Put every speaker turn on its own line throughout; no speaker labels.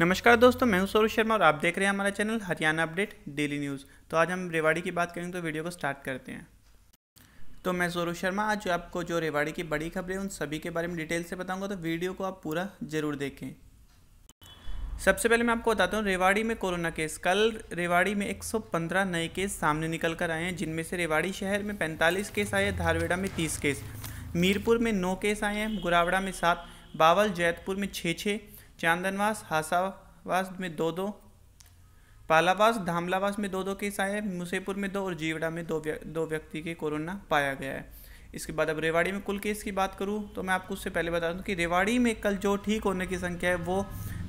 नमस्कार दोस्तों मैं हूं सौरभ शर्मा और आप देख रहे हैं हमारा channel Haryana update daily news तो आज हम रेवाड़ी की बात करेंगे तो वीडियो को स्टार्ट करते हैं तो मैं सौरभ शर्मा आज आपको जो रेवाड़ी की बड़ी खबरें उन सभी के बारे में डिटेल से बताऊंगा तो वीडियो को आप पूरा ज़रूर देखें सबसे पहले मैं आपको बताता हूँ रेवाड़ी में कोरोना केस कल रेवाड़ी में एक नए केस सामने निकल कर आए हैं जिनमें से रेवाड़ी शहर में पैंतालीस केस आए हैं धारवेड़ा में तीस केस मीरपुर में नौ केस आए हैं गुरावड़ा में सात बावल जैतपुर में छः छः चांदनवास हासावास में दो दो पालावास धामलावास में दो दो केस आए मुसेपुर में दो और जीवड़ा में दो व्यक्ति, दो व्यक्ति के कोरोना पाया गया है इसके बाद अब रेवाड़ी में कुल केस की बात करूँ तो मैं आपको उससे पहले बता दूँ कि रेवाड़ी में कल जो ठीक होने की संख्या है वो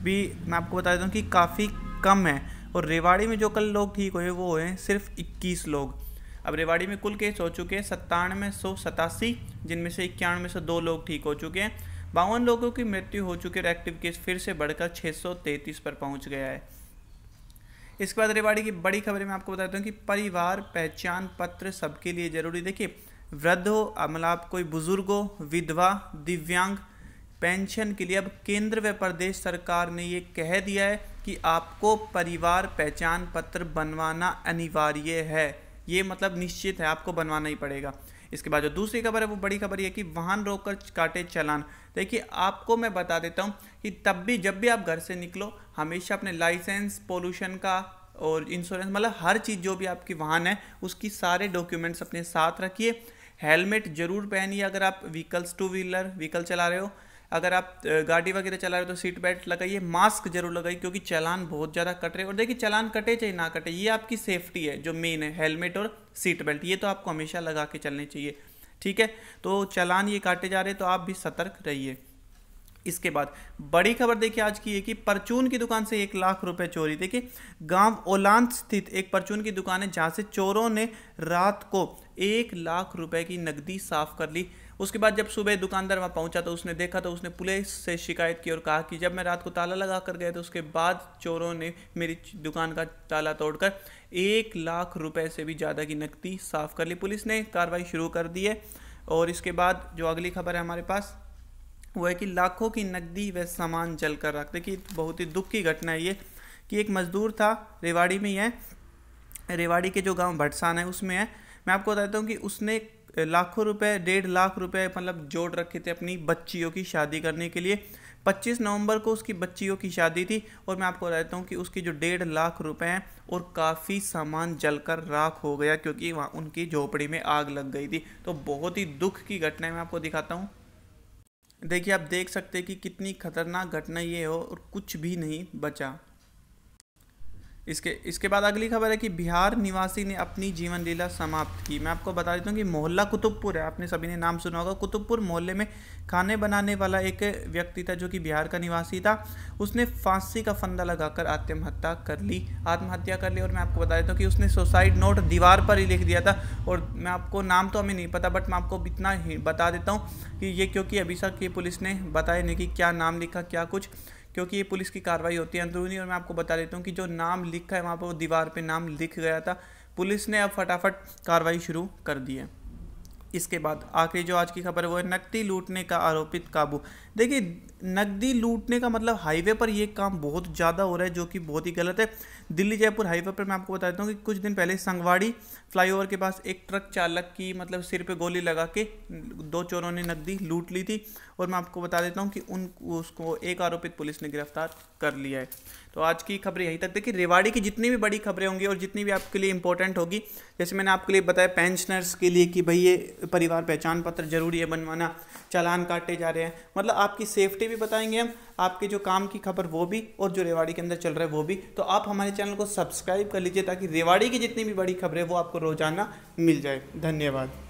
भी मैं आपको बता देता हूँ कि काफ़ी कम है और रेवाड़ी में जो कल लोग ठीक हुए वो हुए सिर्फ इक्कीस लोग अब रेवाड़ी में कुल केस हो चुके हैं सत्तानवे सौ सतासी जिनमें से इक्यानवे सौ दो लोग ठीक हो चुके हैं बावन लोगों की मृत्यु हो चुकी और एक्टिव केस फिर से बढ़कर 633 पर पहुंच गया है इसके बाद रेवाड़ी की बड़ी खबर में आपको बताता हूँ कि परिवार पहचान पत्र सबके लिए जरूरी देखिए वृद्ध हो मतलब कोई बुजुर्ग हो विधवा दिव्यांग पेंशन के लिए अब केंद्र व प्रदेश सरकार ने ये कह दिया है कि आपको परिवार पहचान पत्र बनवाना अनिवार्य है ये मतलब निश्चित है आपको बनवाना ही पड़ेगा इसके बाद जो दूसरी खबर है वो बड़ी खबर ये कि वाहन रोक कर काटे चलान देखिए आपको मैं बता देता हूँ कि तब भी जब भी आप घर से निकलो हमेशा अपने लाइसेंस पोल्यूशन का और इंश्योरेंस मतलब हर चीज़ जो भी आपकी वाहन है उसकी सारे डॉक्यूमेंट्स अपने साथ रखिए हेलमेट जरूर पहनिए अगर आप व्हीकल्स टू व्हीलर व्हीकल चला रहे हो अगर आप गाड़ी वगैरह चला रहे हो तो सीट बेल्ट लगाइए मास्क जरूर लगाइए क्योंकि चलान बहुत ज़्यादा कट रहे और देखिए चलान कटे चाहे ना कटे ये आपकी सेफ्टी है जो मेन है हेलमेट और सीट बेल्ट ये तो आपको हमेशा लगा के चलने चाहिए ठीक है तो चलान ये काटे जा रहे हैं तो आप भी सतर्क रहिए इसके बाद बड़ी खबर देखिए आज की ये कि परचून की दुकान से एक लाख रुपए चोरी देखिए गांव ओलान स्थित एक परचून की दुकान है जहां से चोरों ने रात को एक लाख रुपए की नकदी साफ कर ली उसके बाद जब सुबह दुकानदार वहाँ पहुँचा तो उसने देखा तो उसने पुलिस से शिकायत की और कहा कि जब मैं रात को ताला लगा कर गया तो उसके बाद चोरों ने मेरी दुकान का ताला तोड़कर एक लाख रुपए से भी ज़्यादा की नकदी साफ कर ली पुलिस ने कार्रवाई शुरू कर दी है और इसके बाद जो अगली खबर है हमारे पास वो है कि लाखों की नकदी व सामान जल कर रख देखिए बहुत ही दुख की घटना है ये कि एक मज़दूर था रेवाड़ी में ही है रेवाड़ी के जो गांव भटसान है उसमें है मैं आपको बता देता हूँ कि उसने लाखों रुपए डेढ़ लाख रुपए मतलब जोड़ रखे थे अपनी बच्चियों की शादी करने के लिए 25 नवंबर को उसकी बच्चियों की शादी थी और मैं आपको बता देता हूँ कि उसकी जो डेढ़ लाख रुपए हैं और काफ़ी सामान जलकर राख हो गया क्योंकि वहाँ उनकी झोपड़ी में आग लग गई थी तो बहुत ही दुख की घटना मैं आपको दिखाता हूँ देखिए आप देख सकते हैं कि कितनी खतरनाक घटना ये हो और कुछ भी नहीं बचा इसके इसके बाद अगली खबर है कि बिहार निवासी ने अपनी जीवन लीला समाप्त की मैं आपको बता देता हूँ कि मोहल्ला कुतुबपुर है आपने सभी ने नाम सुना होगा कुतुबपुर मोहल्ले में खाने बनाने वाला एक व्यक्ति था जो कि बिहार का निवासी था उसने फांसी का फंदा लगाकर आत्महत्या कर ली आत्महत्या कर ली और मैं आपको बता देता हूँ कि उसने सुसाइड नोट दीवार पर ही लिख दिया था और मैं आपको नाम तो हमें नहीं पता बट मैं आपको इतना ही बता देता हूँ कि ये क्योंकि अभी तक ये पुलिस ने बताया नहीं कि क्या नाम लिखा क्या कुछ क्योंकि ये पुलिस की कार्रवाई होती है अंदरूनी और मैं आपको बता देता हूँ कि जो नाम लिखा है वहाँ पर वो दीवार पर नाम लिख गया था पुलिस ने अब फटाफट कार्रवाई शुरू कर दी है इसके बाद आखिरी जो आज की खबर है वो है नकदी लूटने का आरोपित काबू देखिए नकदी लूटने का मतलब हाईवे पर ये काम बहुत ज़्यादा हो रहा है जो कि बहुत ही गलत है दिल्ली जयपुर हाईवे पर मैं आपको बता देता हूँ कि कुछ दिन पहले संगवाड़ी फ्लाईओवर के पास एक ट्रक चालक की मतलब सिर पे गोली लगा के दो चोरों ने नकदी लूट ली थी और मैं आपको बता देता हूँ कि उन उसको एक आरोपित पुलिस ने गिरफ्तार कर लिया है तो आज की खबरें यहीं तक देखिए रेवाड़ी की जितनी भी बड़ी खबरें होंगी और जितनी भी आपके लिए इंपॉर्टेंट होगी जैसे मैंने आपके लिए बताया पेंशनर्स के लिए कि भाई ये परिवार पहचान पत्र जरूरी है बनवाना चालान काटे जा रहे हैं मतलब आपकी सेफ्टी भी बताएंगे हम आपके जो काम की खबर वो भी और जो रेवाड़ी के अंदर चल रहा है वो भी तो आप हमारे चैनल को सब्सक्राइब कर लीजिए ताकि रेवाड़ी की जितनी भी बड़ी खबरें वो आपको रोजाना मिल जाए धन्यवाद